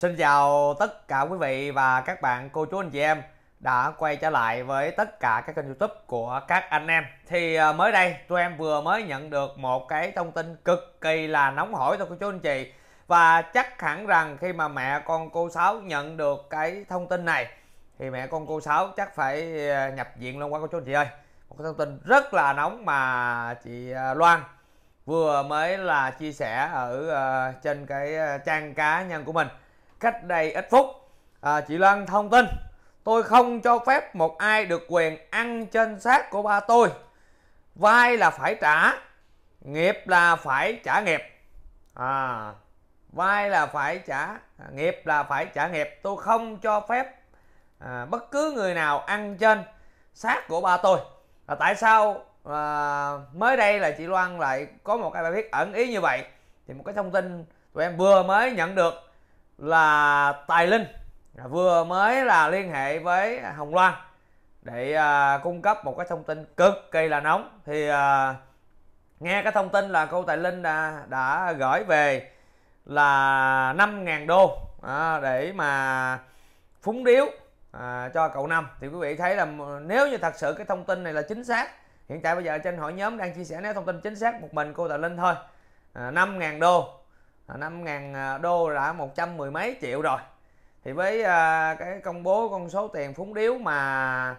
Xin chào tất cả quý vị và các bạn cô chú anh chị em đã quay trở lại với tất cả các kênh youtube của các anh em Thì à, mới đây tụi em vừa mới nhận được một cái thông tin cực kỳ là nóng hổi thôi cô chú anh chị Và chắc hẳn rằng khi mà mẹ con cô Sáu nhận được cái thông tin này Thì mẹ con cô Sáu chắc phải à, nhập viện luôn quá cô chú anh chị ơi Một cái thông tin rất là nóng mà chị à, Loan vừa mới là chia sẻ ở trên cái trang cá nhân của mình cách đây ít phút à, chị Lan thông tin tôi không cho phép một ai được quyền ăn trên xác của ba tôi vai là phải trả nghiệp là phải trả nghiệp à vai là phải trả nghiệp là phải trả nghiệp tôi không cho phép à, bất cứ người nào ăn trên xác của ba tôi là tại sao à, mới đây là chị Loan lại có một cái bài viết ẩn ý như vậy thì một cái thông tin tụi em vừa mới nhận được là Tài Linh vừa mới là liên hệ với Hồng Loan để à, cung cấp một cái thông tin cực kỳ là nóng thì à, nghe cái thông tin là cô Tài Linh đã, đã gửi về là 5.000 đô à, để mà phúng điếu à, cho cậu năm thì quý vị thấy là nếu như thật sự cái thông tin này là chính xác hiện tại bây giờ trên hội nhóm đang chia sẻ nếu thông tin chính xác một mình cô Tài Linh thôi à, 5.000 đô 5.000 ờ, ờ, đô đã 110 mấy triệu rồi thì với ờ, cái công bố con số tiền phúng điếu mà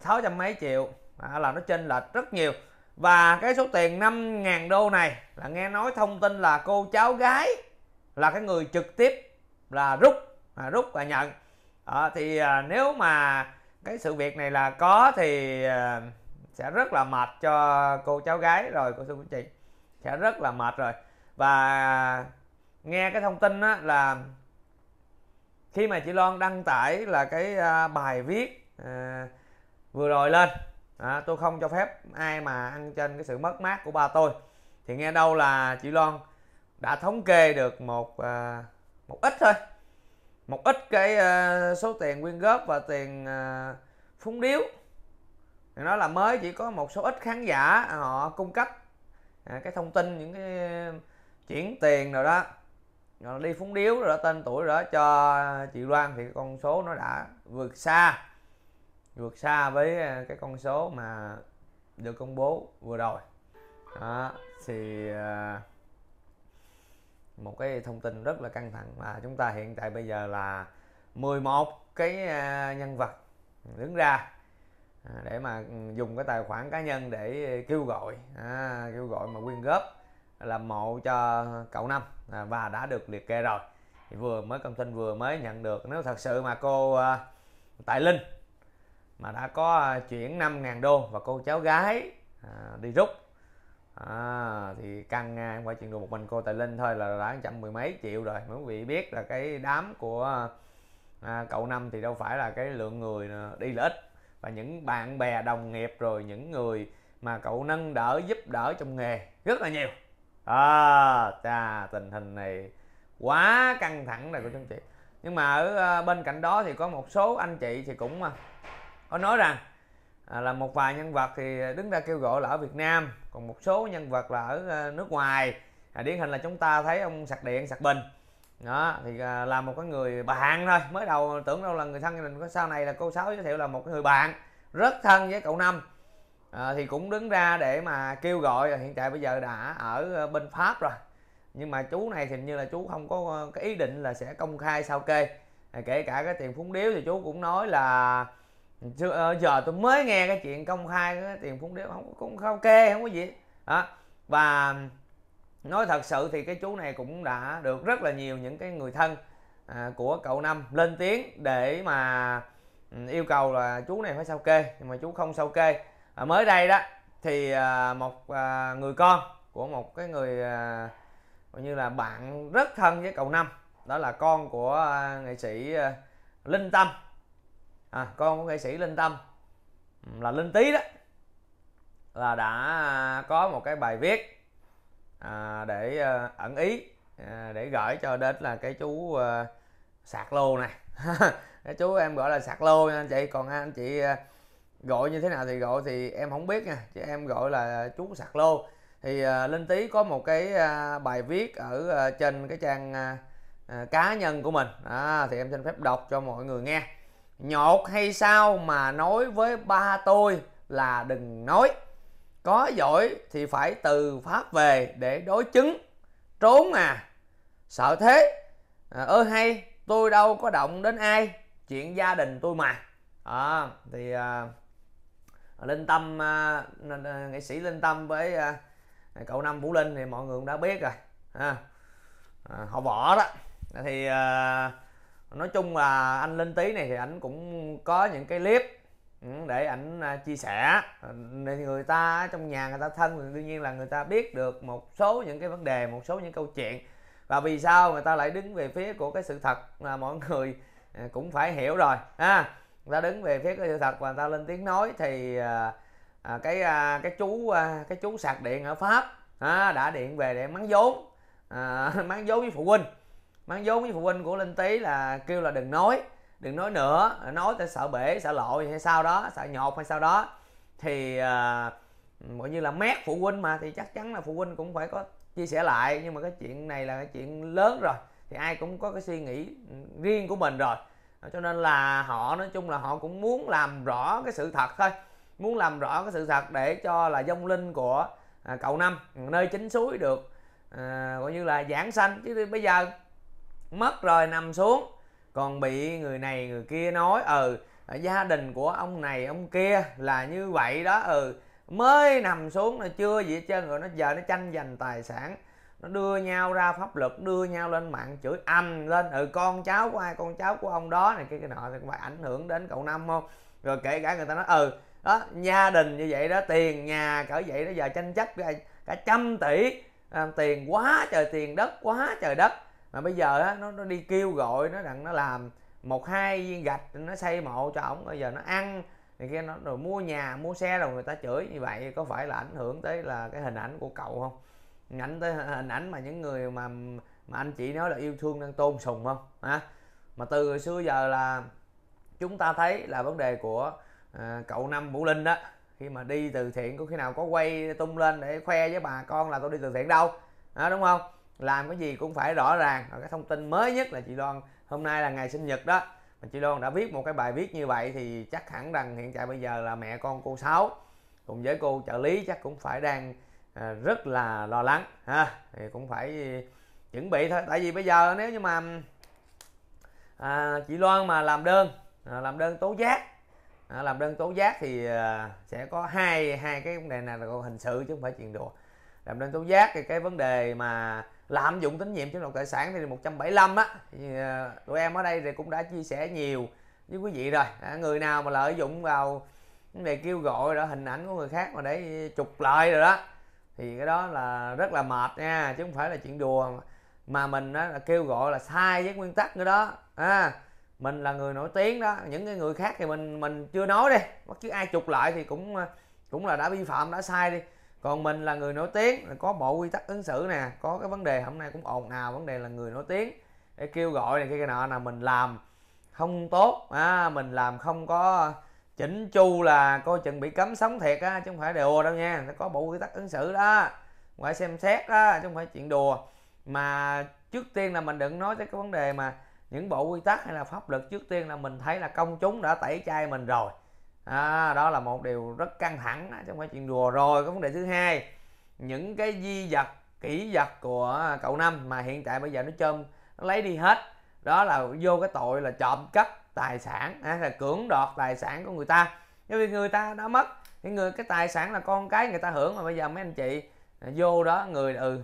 600 mấy triệu là nó chênh lệch rất nhiều và cái số tiền 5.000 đô này là nghe nói thông tin là cô cháu gái là cái người trực tiếp là rút à, rút và nhận à, thì à, nếu mà cái sự việc này là có thì à, sẽ rất là mệt cho cô cháu gái rồi cô sư cô chị sẽ rất là mệt rồi và nghe cái thông tin á, là khi mà chị Loan đăng tải là cái à, bài viết à, vừa rồi lên à, tôi không cho phép ai mà ăn trên cái sự mất mát của ba tôi thì nghe đâu là chị Loan đã thống kê được một à, một ít thôi một ít cái à, số tiền quyên góp và tiền à, phúng điếu thì nó là mới chỉ có một số ít khán giả họ cung cấp à, cái thông tin những cái chuyển tiền rồi đó rồi đi phúng điếu rồi đó tên tuổi rồi đó cho chị Loan thì con số nó đã vượt xa vượt xa với à, cái con số mà được công bố vừa rồi đó thì à, một cái thông tin rất là căng thẳng mà chúng ta hiện tại bây giờ là 11 cái à, nhân vật đứng ra để mà dùng cái tài khoản cá nhân để kêu gọi à, kêu gọi mà quyên góp làm mộ cho cậu năm à, và đã được liệt kê rồi vừa mới công tin vừa mới nhận được nếu thật sự mà cô à, tại linh mà đã có à, chuyển 5.000 đô và cô cháu gái à, đi rút à, thì căn à, phải chuyển được một mình cô tại linh thôi là đã trăm mười mấy triệu rồi mấy vị biết là cái đám của à, cậu năm thì đâu phải là cái lượng người đi là ít và những bạn bè đồng nghiệp rồi những người mà cậu nâng đỡ giúp đỡ trong nghề rất là nhiều à ờ, cha tình hình này quá căng thẳng này của chúng chị nhưng mà ở ờ, bên cạnh đó thì có một số anh chị thì cũng ờ, có nói rằng à, là một vài nhân vật thì đứng ra kêu gọi là ở Việt Nam còn một số nhân vật là ở nước ngoài à, điển hình là chúng ta thấy ông sạc điện sạc bình đó thì là một cái người bạn thôi mới đầu tưởng đâu là người thân gia đình có sau này là cô sáu giới thiệu là một người bạn rất thân với cậu năm à, thì cũng đứng ra để mà kêu gọi hiện tại bây giờ đã ở ờ, bên pháp rồi nhưng mà chú này hình như là chú không có ờ, cái ý định là sẽ công khai sao kê à, kể cả cái tiền phúng điếu thì chú cũng nói là giờ tôi mới nghe cái chuyện công khai cái tiền phúng điếu không cũng không kê không có gì đó và nói thật sự thì cái chú này cũng đã được rất là nhiều những cái người thân à, của cậu năm lên tiếng để mà ừ, yêu cầu là chú này phải sao kê nhưng mà chú không sao kê à, mới đây đó thì à, một à, người con của một cái người à, gọi như là bạn rất thân với cậu năm đó là con của à, nghệ sĩ à, linh tâm à, con của nghệ sĩ linh tâm ừ, là linh tý đó là đã à, có một cái bài viết à, để à, ẩn ý à, để gửi cho đến là cái chú à, sạc lô này cái chú em gọi là sạc lô nha anh chị còn anh chị à, gọi như thế nào thì gọi thì em không biết nha chứ em gọi là chú sạc lô thì à, linh tý có một cái à, bài viết ở à, trên cái trang cá nhân của mình à, thì em xin phép đọc cho mọi người nghe nhột hay sao mà nói với ba tôi là đừng nói có giỏi thì phải từ pháp về để đối chứng trốn à sợ thế à, ơ hay tôi đâu có động đến ai chuyện gia đình tôi mà à, thì à, linh tâm à, nghệ sĩ linh tâm với à, cậu năm vũ linh thì mọi người cũng đã biết rồi ha à, họ bỏ đó thì nói chung là anh linh tý này thì ảnh cũng có những cái clip ừ, để ảnh chia sẻ người ta trong nhà người ta thân thì đương nhiên là người ta biết được một số những cái vấn đề một số những câu chuyện và vì sao người ta lại đứng về phía của cái sự thật là mọi người cũng phải hiểu rồi ha à, ta đứng về phía cái sự thật và ta lên tiếng nói thì à, à, cái à, cái chú à, cái chú sạc điện ở pháp à, đã điện về để mắng vốn à, mắng vốn với phụ huynh mắng vốn với phụ huynh của linh tý là kêu là đừng nói đừng nói nữa nói tới sợ bể sợ lội hay sao đó sợ nhột hay sao đó thì à, gọi như là mét phụ huynh mà thì chắc chắn là phụ huynh cũng phải có chia sẻ lại nhưng mà cái chuyện này là cái chuyện lớn rồi thì ai cũng có cái suy nghĩ riêng của mình rồi cho nên là họ nói chung là họ cũng muốn làm rõ cái sự thật thôi muốn làm rõ cái sự thật để cho là dông linh của à, cậu năm nơi chính suối được à, gọi như là giảng sanh chứ bây giờ mất rồi nằm xuống còn bị người này người kia nói ừ à, gia đình của ông này ông kia là như vậy đó ừ mới nằm xuống là chưa gì hết trơn rồi nó giờ nó tranh giành tài sản nó đưa nhau ra pháp luật đưa nhau lên mạng chửi ầm lên ừ con cháu của ai con cháu của ông đó này cái cái nọ thì phải ảnh hưởng đến cậu năm không rồi kể cả người ta nói ừ đó gia đình như vậy đó tiền nhà cỡ vậy đó giờ tranh chấp cả, cả trăm tỷ à, tiền quá trời tiền đất quá trời đất mà bây giờ á, nó nó đi kêu gọi nó rằng nó làm một hai viên gạch nó xây mộ cho ổng bây giờ nó ăn thì kia nó rồi mua nhà mua xe rồi người ta chửi như vậy có phải là ảnh hưởng tới là cái hình ảnh của cậu không ảnh tới à, hình ảnh mà những người mà mà anh chị nói là yêu thương đang tôn sùng không hả mà từ xưa giờ là chúng ta thấy là vấn đề của à, cậu năm vũ linh đó khi mà đi từ thiện có khi nào có quay tung lên để khoe với bà con là tôi đi từ thiện đâu à, đúng không làm cái gì cũng phải rõ ràng và cái thông tin mới nhất là chị Loan hôm nay là ngày sinh nhật đó mà chị Loan đã viết một cái bài viết như vậy thì chắc hẳn rằng hiện tại bây giờ là mẹ con cô sáu cùng với cô trợ lý chắc cũng phải đang À, rất là lo lắng ha thì cũng phải chuẩn bị thôi tại vì bây giờ nếu như mà à, chị Loan mà làm đơn à, làm đơn tố giác à, làm đơn tố giác thì sẽ có hai hai cái vấn đề này là hình sự chứ không phải chuyện đùa làm đơn tố giác thì cái vấn đề mà lạm dụng tín nhiệm chiếm đoạt tài sản thì 175 á thì à, tụi em ở đây thì cũng đã chia sẻ nhiều với quý vị rồi người nào mà lợi dụng vào vấn đề kêu gọi đó hình ảnh của người khác mà để trục lợi rồi đó thì cái đó là rất là mệt nha chứ không phải là chuyện đùa mà mình á, là kêu gọi là sai với nguyên tắc nữa đó à, mình là người nổi tiếng đó những cái người khác thì mình mình chưa nói đi bất cứ ai chụp lại thì cũng à, cũng là đã vi phạm đã sai đi còn mình là người nổi tiếng có bộ quy tắc ứng xử nè có cái vấn đề hôm nay cũng ồn ào vấn đề là người nổi tiếng để kêu gọi này cái nọ là mình làm không tốt à, mình làm không có chỉnh chu là coi chừng bị cấm sống thiệt á chứ không phải đùa đâu nha nó có bộ quy tắc ứng xử đó phải xem xét đó chứ không phải chuyện đùa mà trước tiên là mình đừng nói tới cái vấn đề mà những bộ quy tắc hay là pháp luật trước tiên là mình thấy là công chúng đã tẩy chay mình rồi à, đó là một điều rất căng thẳng đó, chứ không phải chuyện đùa rồi cái vấn đề thứ hai những cái di vật kỹ vật của cậu năm mà hiện tại bây giờ nó chôm nó lấy đi hết đó là vô cái tội là trộm cắp tài sản hay là cưỡng đoạt tài sản của người ta bởi vì người ta đã mất cái người cái tài sản là con cái người ta hưởng mà bây giờ mấy anh chị à, vô đó người ừ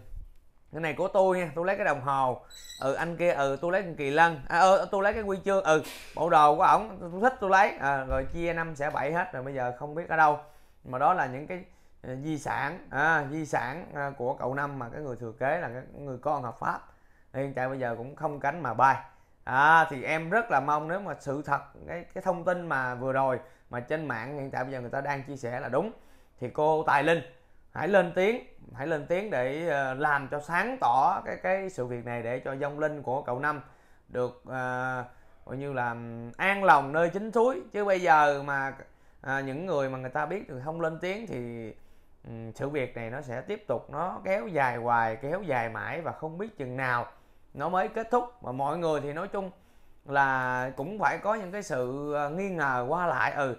cái này của tôi nha tôi lấy cái đồng hồ ừ anh kia ừ tôi lấy con kỳ lân à, ừ, tôi lấy cái quy chương ừ bộ đồ của ổng tôi thích tôi lấy à, rồi chia năm sẽ bảy hết rồi bây giờ không biết ở đâu mà đó là những cái à, di sản à, di sản à, của cậu năm mà cái người thừa kế là cái người con hợp pháp hiện tại bây giờ cũng không cánh mà bay à, thì em rất là mong nếu mà sự thật cái cái thông tin mà vừa rồi mà trên mạng hiện tại bây giờ người ta đang chia sẻ là đúng thì cô tài linh hãy lên tiếng hãy lên tiếng để ờ, làm cho sáng tỏ cái cái sự việc này để cho dông linh của cậu năm được à, ờ, gọi như là an lòng nơi chính suối chứ bây giờ mà à, những người mà người ta biết được không lên tiếng thì sự việc này nó sẽ tiếp tục nó kéo dài hoài kéo dài mãi và không biết chừng nào nó mới kết thúc và mọi người thì nói chung là cũng phải có những cái sự ờ, nghi ngờ qua lại ừ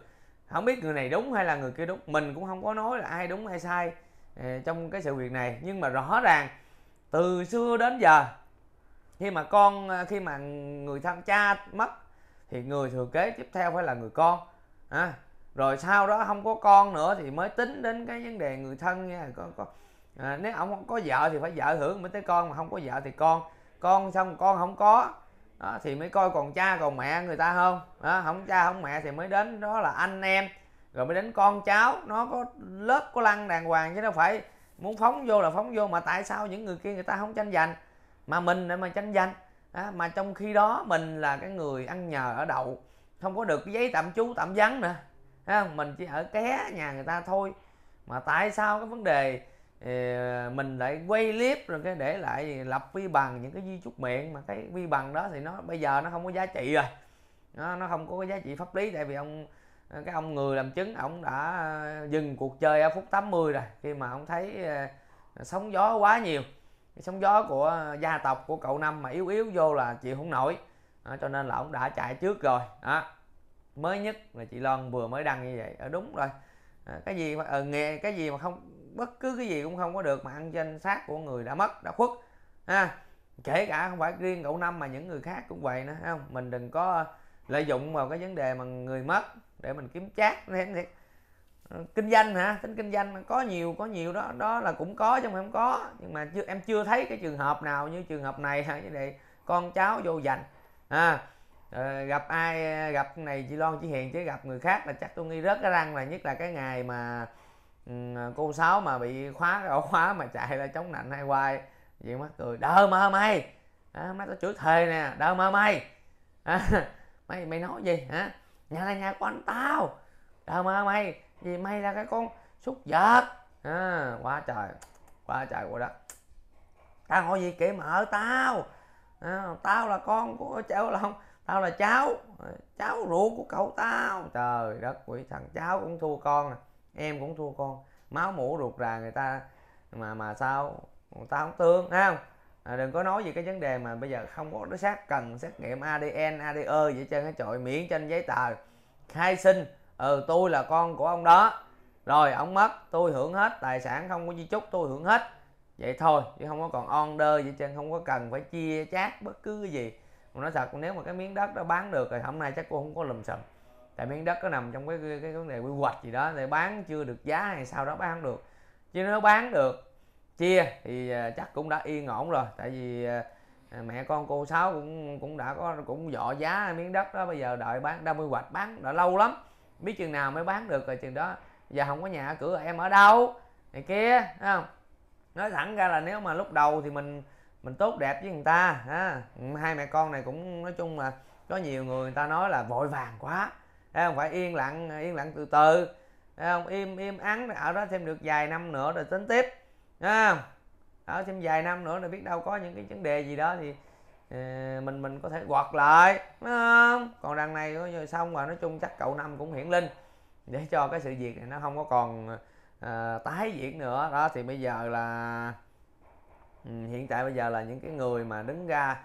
không biết người này đúng hay là người kia đúng mình cũng không có nói là ai đúng hay sai ờ, trong cái sự việc này nhưng mà rõ ràng từ xưa đến giờ khi mà con ờ, khi mà người thân cha mất thì người thừa kế tiếp theo phải là người con à, rồi sau đó không có con nữa thì mới tính đến cái vấn đề người thân nha có, có, à, nếu ông có vợ thì phải vợ hưởng mới tới con mà không có vợ thì con con xong con không có đó, thì mới coi còn cha còn mẹ người ta không đó, không cha không mẹ thì mới đến đó là anh em rồi mới đến con cháu nó có lớp có lăng đàng hoàng chứ đâu phải muốn phóng vô là phóng vô mà tại sao những người kia người ta không tranh giành mà mình để mà tranh giành à, mà trong khi đó mình là cái người ăn nhờ ở đậu không có được cái giấy tạm trú tạm vắng nữa à, mình chỉ ở ké nhà người ta thôi mà tại sao cái vấn đề thì ờ, mình lại quay clip rồi cái để lại lập vi bằng những cái di chúc miệng mà cái vi bằng đó thì nó bây giờ nó không có giá trị rồi nó nó không có cái giá trị pháp lý tại vì ông ờ, cái ông người làm chứng ông đã ờ, dừng cuộc chơi ở phút 80 rồi khi mà ông thấy sóng gió quá nhiều sóng gió của gia tộc của cậu năm mà yếu yếu vô là chịu không nổi à, cho nên là ông đã chạy trước rồi à, mới nhất là chị Loan vừa mới đăng như vậy à, đúng rồi à, cái gì mà à, nghe cái gì mà không bất cứ cái gì cũng không có được mà ăn trên xác của người đã mất đã khuất ha kể cả không phải riêng cậu năm mà những người khác cũng vậy nữa không mình đừng có ờ, lợi dụng vào cái vấn đề mà người mất để mình kiếm chát ờ, kinh doanh hả tính kinh doanh có nhiều có nhiều đó đó là cũng có chứ không có nhưng mà chưa em chưa thấy cái trường hợp nào như trường hợp này hả như vậy con cháu vô dành à, gặp ai gặp này chị Loan chị Hiền chứ gặp người khác là chắc tôi nghi rớt cái răng là nhất là cái ngày mà À, cô sáu mà bị khóa ổ khóa mà chạy ra chống nạnh hay quay vậy mắc cười đờ mơ mày à, má tao chửi thề nè đờ mơ mày à, mày mày nói gì hả nhà là nhà của anh tao đờ mơ mày vì mày là cái con súc vật à, quá trời quá trời quá đất tao hỏi gì kệ mở tao à, tao là con của cháu là không tao là cháu ờ, cháu ruột của cậu tao trời đất quỷ thằng cháu cũng thua con à em cũng thua con máu mũ ruột rà người ta mà mà sao người ta không thương ha không à, đừng có nói gì cái vấn đề mà bây giờ không có đối xác cần xét nghiệm ADN ADE vậy trên cái trội miễn trên giấy tờ khai sinh ừ tôi là con của ông đó rồi ông mất tôi hưởng hết tài sản không có di chúc tôi hưởng hết vậy thôi chứ không có còn on đơ vậy trên không có cần phải chia chác bất cứ cái gì mà nói thật nếu mà cái miếng đất đó bán được rồi hôm nay chắc cô không có lùm xùm tại miếng đất có nằm trong cái, cái cái vấn đề quy hoạch gì đó để bán chưa được giá hay sao đó bán không được chứ nếu bán được chia thì à, chắc cũng đã yên ổn rồi tại vì à, mẹ con cô sáu cũng cũng đã có cũng dọ giá miếng đất đó bây giờ đợi bán đang quy hoạch bán đã lâu lắm biết chừng nào mới bán được rồi chừng đó giờ không có nhà cửa em ở đâu này kia thấy không nói thẳng ra là nếu mà lúc đầu thì mình mình tốt đẹp với người ta ha hai mẹ con này cũng nói chung là có nhiều người người ta nói là vội vàng quá Đấy không phải yên lặng yên lặng từ từ Đấy không im im ắng ở đó thêm được vài năm nữa rồi tính tiếp Đấy không ở thêm vài năm nữa rồi biết đâu có những cái vấn đề gì đó thì ờ, mình mình có thể quật lại đúng không còn đằng này xong rồi nói chung chắc cậu năm cũng hiển linh để cho cái sự việc này nó không có còn à, tái diễn nữa đó thì bây giờ là ừ, hiện tại bây giờ là những cái người mà đứng ra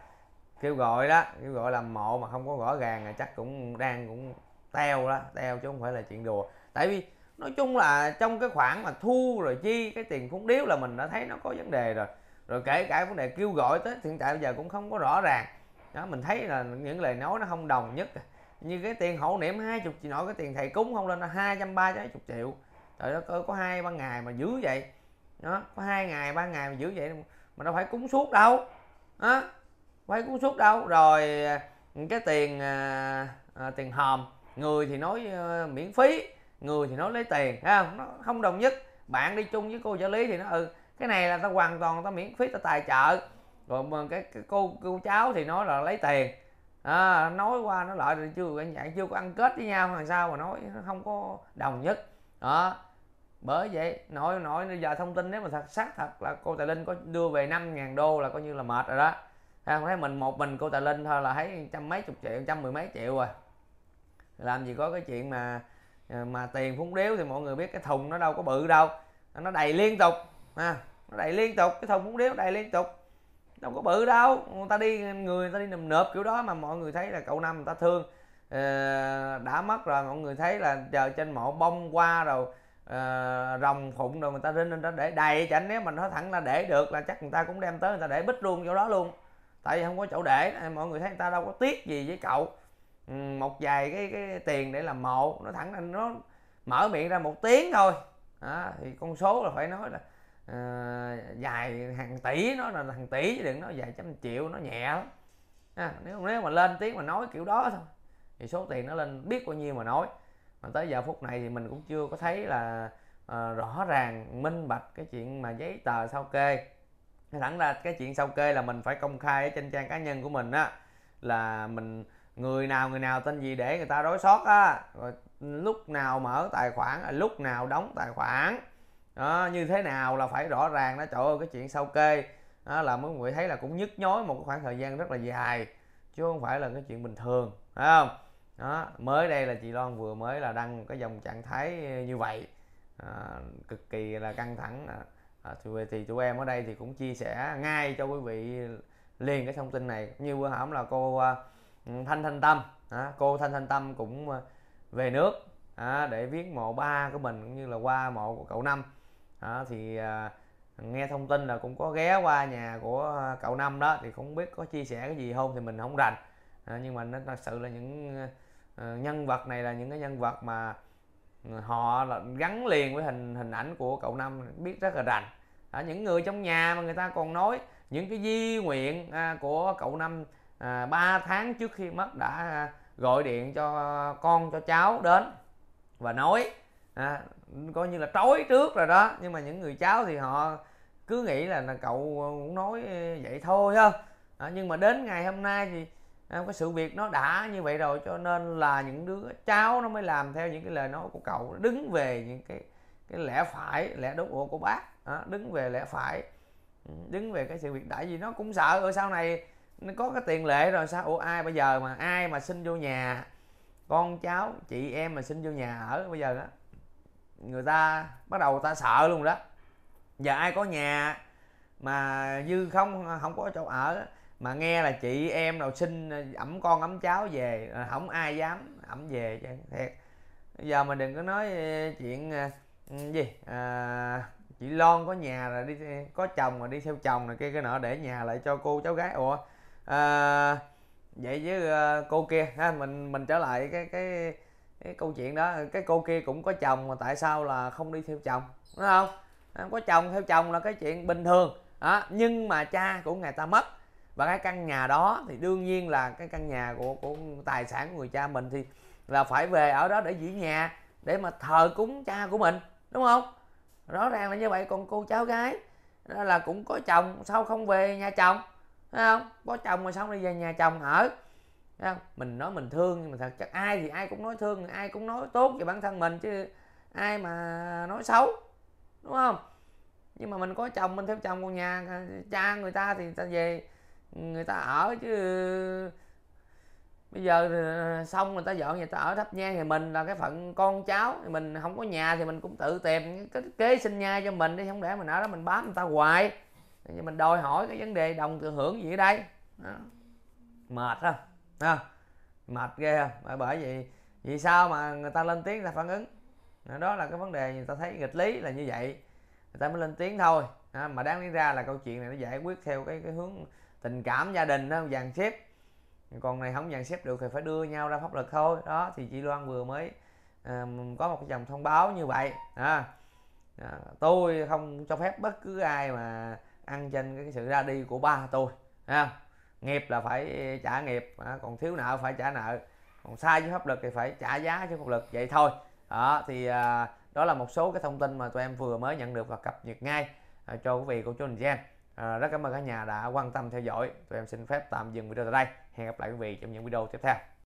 kêu gọi đó kêu gọi làm mộ mà không có rõ ràng là chắc cũng đang cũng teo đó teo chứ không phải là chuyện đùa tại vì nói chung là trong cái khoản mà thu rồi chi cái tiền khung điếu là mình đã thấy nó có vấn đề rồi rồi kể cả vấn đề kêu gọi tới hiện tại bây giờ cũng không có rõ ràng đó mình thấy là những lời nói nó không đồng nhất như cái tiền hậu niệm hai chục triệu nổi cái tiền thầy cúng không lên là hai trăm ba chục triệu trời đất ơi có hai ba ngày mà giữ vậy đó có hai ngày ba ngày mà giữ vậy mà đâu phải cúng suốt đâu đó phải cúng suốt đâu rồi à, cái tiền à, à tiền hòm người thì nói ờ, miễn phí người thì nói lấy tiền thấy không nó không đồng nhất bạn đi chung với cô trợ lý thì nó ừ cái này là ta hoàn toàn ta miễn phí ta tài trợ rồi mà cái, cái cô cô cháu thì nói là lấy tiền à, nói qua nó lại rồi chưa bạn chưa có ăn kết với nhau làm sao mà nói nó không có đồng nhất đó bởi vậy nói nói giờ thông tin nếu mà thật xác thật là cô tài linh có đưa về 5.000 đô là coi như là mệt rồi đó không thấy mình một mình cô tài linh thôi là thấy trăm mấy chục triệu trăm mười mấy triệu rồi làm gì có cái chuyện mà ờ, mà tiền phúng điếu thì mọi người biết cái thùng nó đâu có bự đâu nó đầy liên tục ha nó đầy liên tục cái thùng phúng điếu đầy liên tục đâu có bự đâu người ta đi người, người ta đi nằm nợp kiểu đó mà mọi người thấy là cậu năm người ta thương uh, đã mất rồi mọi người thấy là chờ trên mộ bông qua rồi uh, rồng phụng rồi người ta rinh lên đó để đầy chảnh nếu mình nói thẳng là để được là chắc người ta cũng đem tới người ta để bích luôn chỗ đó luôn tại vì không có chỗ để mọi người thấy người ta đâu có tiếc gì với cậu một vài cái cái tiền để làm mộ nó thẳng là nó mở miệng ra một tiếng thôi đó, thì con số là phải nói là uh, dài hàng tỷ nó là hàng tỷ chứ đừng nói vài trăm triệu nó nhẹ lắm à, nếu nếu mà lên tiếng mà nói kiểu đó thôi thì số tiền nó lên biết bao nhiêu mà nói mà tới giờ phút này thì mình cũng chưa có thấy là uh, rõ ràng minh bạch cái chuyện mà giấy tờ sao kê thẳng ra cái chuyện sao kê là mình phải công khai ở trên trang cá nhân của mình á là mình người nào người nào tên gì để người ta đối sót á rồi lúc nào mở tài khoản à, lúc nào đóng tài khoản đó, như thế nào là phải rõ ràng đó trời ơi cái chuyện sau kê đó, là mọi người thấy là cũng nhức nhối một khoảng thời gian rất là dài chứ không phải là cái chuyện bình thường phải không đó mới đây là chị Loan vừa mới là đăng cái dòng trạng thái như vậy à, cực kỳ là căng thẳng à, à thì, thì tụi em ở đây thì cũng chia sẻ ngay cho quý vị liền cái thông tin này như bữa hổm là cô à, thanh thanh tâm à, cô thanh thanh tâm cũng ờ, về nước à, để viết mộ ba của mình cũng như là qua mộ của cậu năm à, thì à, nghe thông tin là cũng có ghé qua nhà của ờ, cậu năm đó thì không biết có chia sẻ cái gì không thì mình không rành à, nhưng mà nó thật sự là những à, nhân vật này là những cái nhân vật mà họ là gắn liền với hình hình ảnh của cậu năm biết rất là rành à, những người trong nhà mà người ta còn nói những cái di nguyện à, của cậu năm à, 3 tháng trước khi mất đã à, gọi điện cho con cho cháu đến và nói à, coi như là trói trước rồi đó nhưng mà những người cháu thì họ cứ nghĩ là, là cậu cũng nói vậy thôi ha à, nhưng mà đến ngày hôm nay thì à, cái sự việc nó đã như vậy rồi cho nên là những đứa cháu nó mới làm theo những cái lời nói của cậu đứng về những cái cái lẽ phải lẽ đúng của bác à, đứng về lẽ phải ừ, đứng về cái sự việc tại vì nó cũng sợ ở sau này nó có cái tiền lệ rồi sao ủa ai bây giờ mà ai mà xin vô nhà con cháu chị em mà xin vô nhà ở bây giờ đó người ta bắt đầu người ta sợ luôn đó giờ ai có nhà mà dư không không có chỗ ở mà nghe là chị em nào xin ẩm con ẩm cháu về không ai dám ẩm về chứ thiệt giờ mà đừng có nói ờ, chuyện ờ, ừ, gì à, chị Lon có nhà rồi đi có chồng rồi đi theo chồng rồi cái cái nọ để nhà lại cho cô cháu gái ủa à, vậy với à, cô kia ha mình mình trở lại cái cái cái câu chuyện đó cái cô kia cũng có chồng mà tại sao là không đi theo chồng đúng không không à, có chồng theo chồng là cái chuyện bình thường đó, nhưng mà cha của người ta mất và cái căn nhà đó thì đương nhiên là cái căn nhà của của tài sản của người cha mình thì là phải về ở đó để giữ nhà để mà thờ cúng cha của mình đúng không rõ ràng là như vậy còn cô cháu gái là cũng có chồng sao không về nhà chồng Thấy không có chồng rồi xong đi về nhà chồng ở Thấy không mình nói mình thương nhưng mà thật chắc ai thì ai cũng nói thương ai cũng nói tốt về bản thân mình chứ ai mà nói xấu đúng không nhưng mà mình có chồng mình theo chồng còn nhà cha người ta thì người ta về người ta ở chứ bây giờ ờ, xong người ta dọn nhà ta ở thấp nhang thì mình là cái phận con cháu thì mình không có nhà thì mình cũng tự tìm cái kế sinh nhai cho mình đi không để mình ở đó mình bám người ta hoài thì mình đòi hỏi cái vấn đề đồng thừa hưởng gì ở đây đó. mệt không ha mệt ghê không bởi, vì vì sao mà người ta lên tiếng người ta phản ứng đó là cái vấn đề người ta thấy nghịch lý là như vậy người ta mới lên tiếng thôi à, mà đáng lý ra là câu chuyện này nó giải quyết theo cái cái hướng tình cảm gia đình nó dàn xếp còn này không dàn xếp được thì phải đưa nhau ra pháp luật thôi đó thì chị Loan vừa mới à, có một cái dòng thông báo như vậy à, à, tôi không cho phép bất cứ ai mà ăn trên cái sự ra đi của ba tôi ha nghiệp là phải trả nghiệp còn thiếu nợ phải trả nợ còn sai với pháp luật thì phải trả giá với pháp luật vậy thôi đó thì à, đó là một số cái thông tin mà tụi em vừa mới nhận được và cập nhật ngay à, cho quý vị của chú anh em rất cảm ơn cả nhà đã quan tâm theo dõi tụi em xin phép tạm dừng video tại đây hẹn gặp lại quý vị trong những video tiếp theo